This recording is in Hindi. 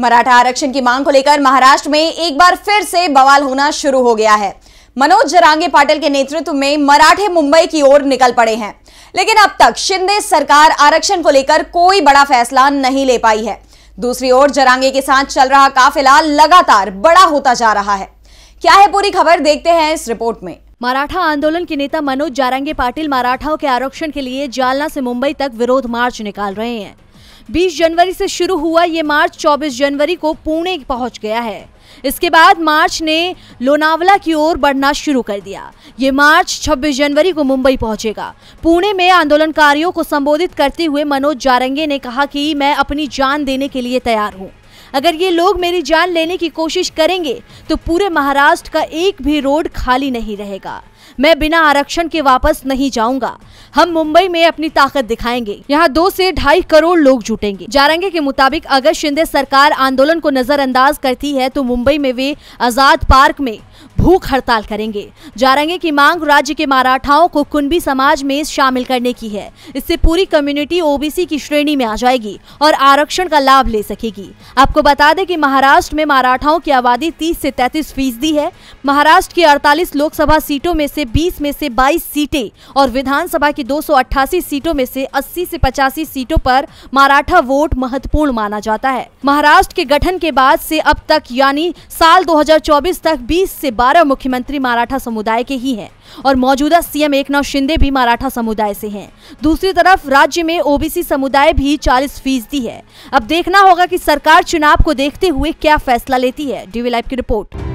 मराठा आरक्षण की मांग को लेकर महाराष्ट्र में एक बार फिर से बवाल होना शुरू हो गया है मनोज जरांगे पाटिल के नेतृत्व में मराठे मुंबई की ओर निकल पड़े हैं लेकिन अब तक शिंदे सरकार आरक्षण को लेकर कोई बड़ा फैसला नहीं ले पाई है दूसरी ओर जरांगे के साथ चल रहा काफिला लगातार बड़ा होता जा रहा है क्या है पूरी खबर देखते हैं इस रिपोर्ट में मराठा आंदोलन के नेता मनोज जारंगे पाटिल मराठाओं के आरक्षण के लिए जालना से मुंबई तक विरोध मार्च निकाल रहे हैं 20 जनवरी से शुरू हुआ ये मार्च 24 जनवरी को पुणे पहुंच गया है इसके बाद मार्च ने लोनावला की ओर बढ़ना शुरू कर दिया ये मार्च 26 जनवरी को मुंबई पहुंचेगा पुणे में आंदोलनकारियों को संबोधित करते हुए मनोज जारंगे ने कहा कि मैं अपनी जान देने के लिए तैयार हूँ अगर ये लोग मेरी जान लेने की कोशिश करेंगे तो पूरे महाराष्ट्र का एक भी रोड खाली नहीं रहेगा मैं बिना आरक्षण के वापस नहीं जाऊंगा हम मुंबई में अपनी ताकत दिखाएंगे यहाँ दो से ढाई करोड़ लोग जुटेंगे जारंगे के मुताबिक अगर शिंदे सरकार आंदोलन को नजरअंदाज करती है तो मुंबई में वे आजाद पार्क में भूख हड़ताल करेंगे जारंगे की मांग राज्य के मराठाओं को कुंभी समाज में शामिल करने की है इससे पूरी कम्युनिटी ओबीसी की श्रेणी में आ जाएगी और आरक्षण का लाभ ले सकेगी आपको बता दें कि महाराष्ट्र में मराठाओं की आबादी तीस से तैतीस फीसदी है महाराष्ट्र की अड़तालीस लोकसभा सीटों में से बीस में से बाईस सीटें और विधानसभा की दो सीटों में से अस्सी से पचासी सीटों पर मराठा वोट महत्वपूर्ण माना जाता है महाराष्ट्र के गठन के बाद से अब तक यानी साल दो तक बीस से बारह मुख्यमंत्री मराठा समुदाय के ही हैं और मौजूदा सीएम एकनाथ शिंदे भी मराठा समुदाय से हैं दूसरी तरफ राज्य में ओबीसी समुदाय भी 40 फीसदी है अब देखना होगा कि सरकार चुनाव को देखते हुए क्या फैसला लेती है डीवी लाइव की रिपोर्ट